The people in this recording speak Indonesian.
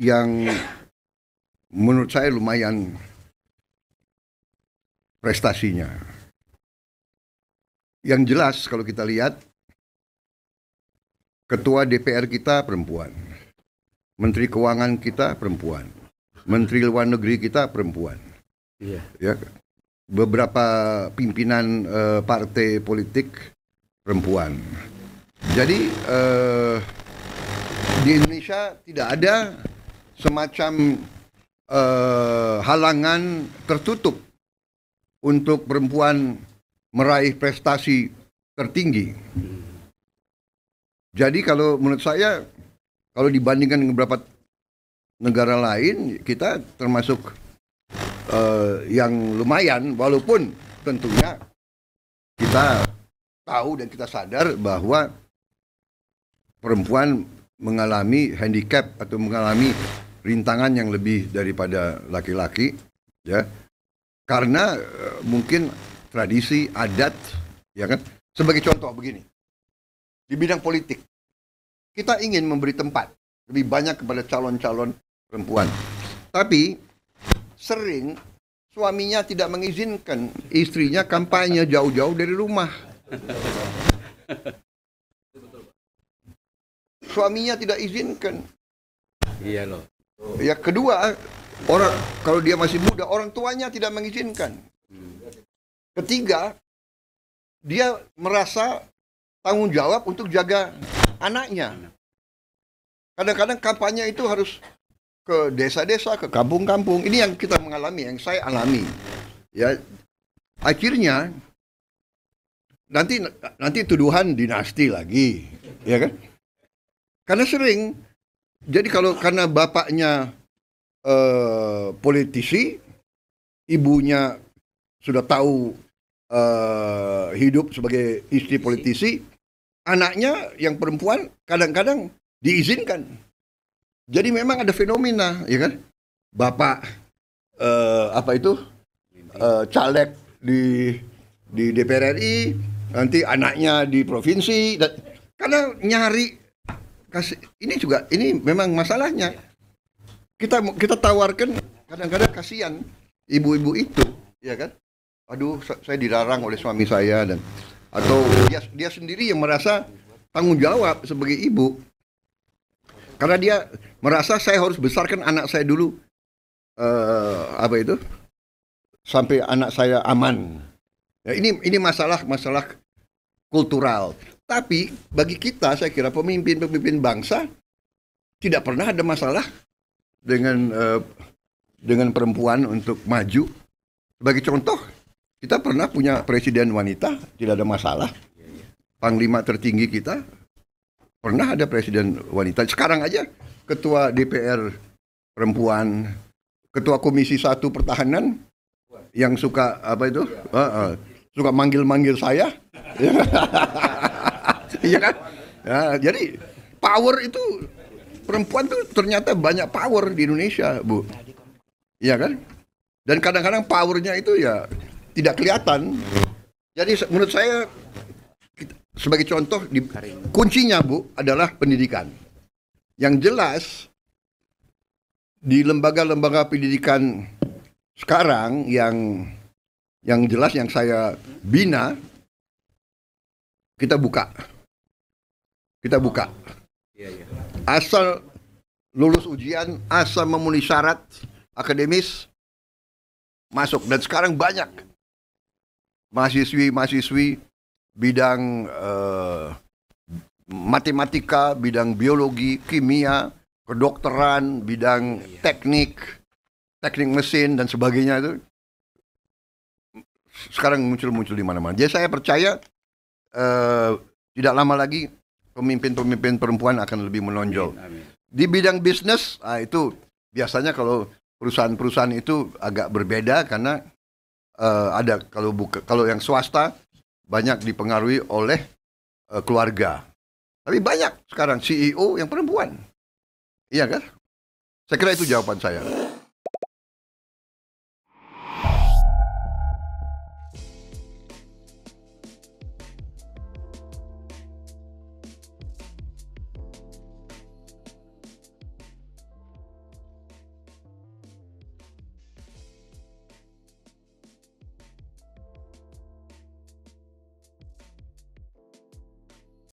yang menurut saya lumayan prestasinya. Yang jelas kalau kita lihat ketua DPR kita perempuan. Menteri keuangan kita perempuan. Menteri luar negeri kita perempuan. Iya. Ya. Beberapa pimpinan uh, partai politik perempuan. Jadi uh, di Indonesia tidak ada semacam uh, halangan tertutup untuk perempuan meraih prestasi tertinggi. Jadi kalau menurut saya kalau dibandingkan dengan beberapa negara lain kita termasuk uh, yang lumayan walaupun tentunya kita tahu dan kita sadar bahwa perempuan mengalami handicap atau mengalami rintangan yang lebih daripada laki-laki ya karena eh, mungkin tradisi adat ya kan sebagai contoh begini di bidang politik kita ingin memberi tempat lebih banyak kepada calon-calon perempuan tapi sering suaminya tidak mengizinkan istrinya kampanye jauh-jauh dari rumah suaminya tidak izinkan iya loh Ya kedua, orang kalau dia masih muda, orang tuanya tidak mengizinkan. Ketiga, dia merasa tanggung jawab untuk jaga anaknya. Kadang-kadang kampanye itu harus ke desa-desa, ke kampung-kampung. Ini yang kita mengalami, yang saya alami. Ya, akhirnya nanti nanti tuduhan dinasti lagi, ya kan? Karena sering jadi kalau karena bapaknya eh, politisi, ibunya sudah tahu eh, hidup sebagai istri politisi, anaknya yang perempuan kadang-kadang diizinkan. Jadi memang ada fenomena, ya kan? Bapak eh, apa itu eh, caleg di di DPR RI, nanti anaknya di provinsi, dan, karena nyari kasih ini juga ini memang masalahnya kita kita tawarkan kadang-kadang kasihan ibu-ibu itu ya kan aduh saya dilarang oleh suami saya dan atau dia dia sendiri yang merasa tanggung jawab sebagai ibu karena dia merasa saya harus besarkan anak saya dulu uh, apa itu sampai anak saya aman ya, ini ini masalah masalah kultural. Tapi bagi kita saya kira pemimpin-pemimpin bangsa tidak pernah ada masalah dengan uh, dengan perempuan untuk maju. Sebagai contoh, kita pernah punya presiden wanita, tidak ada masalah. Panglima tertinggi kita pernah ada presiden wanita. Sekarang aja ketua DPR perempuan, ketua Komisi Satu Pertahanan yang suka apa itu? Uh, uh, suka manggil-manggil saya Iya kan? Ya, jadi power itu perempuan tuh ternyata banyak power di Indonesia, Bu. Iya kan? Dan kadang-kadang powernya itu ya tidak kelihatan. Jadi menurut saya sebagai contoh di, kuncinya Bu adalah pendidikan. Yang jelas di lembaga-lembaga pendidikan sekarang yang yang jelas yang saya bina kita buka. Kita buka. Iya, iya. Asal lulus ujian, asal memenuhi syarat akademis, masuk. Dan sekarang banyak mahasiswi-mahasiswi bidang uh, matematika, bidang biologi, kimia, kedokteran, bidang iya. teknik, teknik mesin dan sebagainya itu sekarang muncul-muncul di mana-mana. Jadi saya percaya Eh, tidak lama lagi pemimpin-pemimpin perempuan akan lebih menonjol. Amin, amin. Di bidang bisnis, nah itu biasanya kalau perusahaan-perusahaan itu agak berbeda karena uh, ada kalau buka kalau yang swasta banyak dipengaruhi oleh uh, keluarga. Tapi banyak sekarang CEO yang perempuan. Iya kan? Saya kira itu jawaban saya.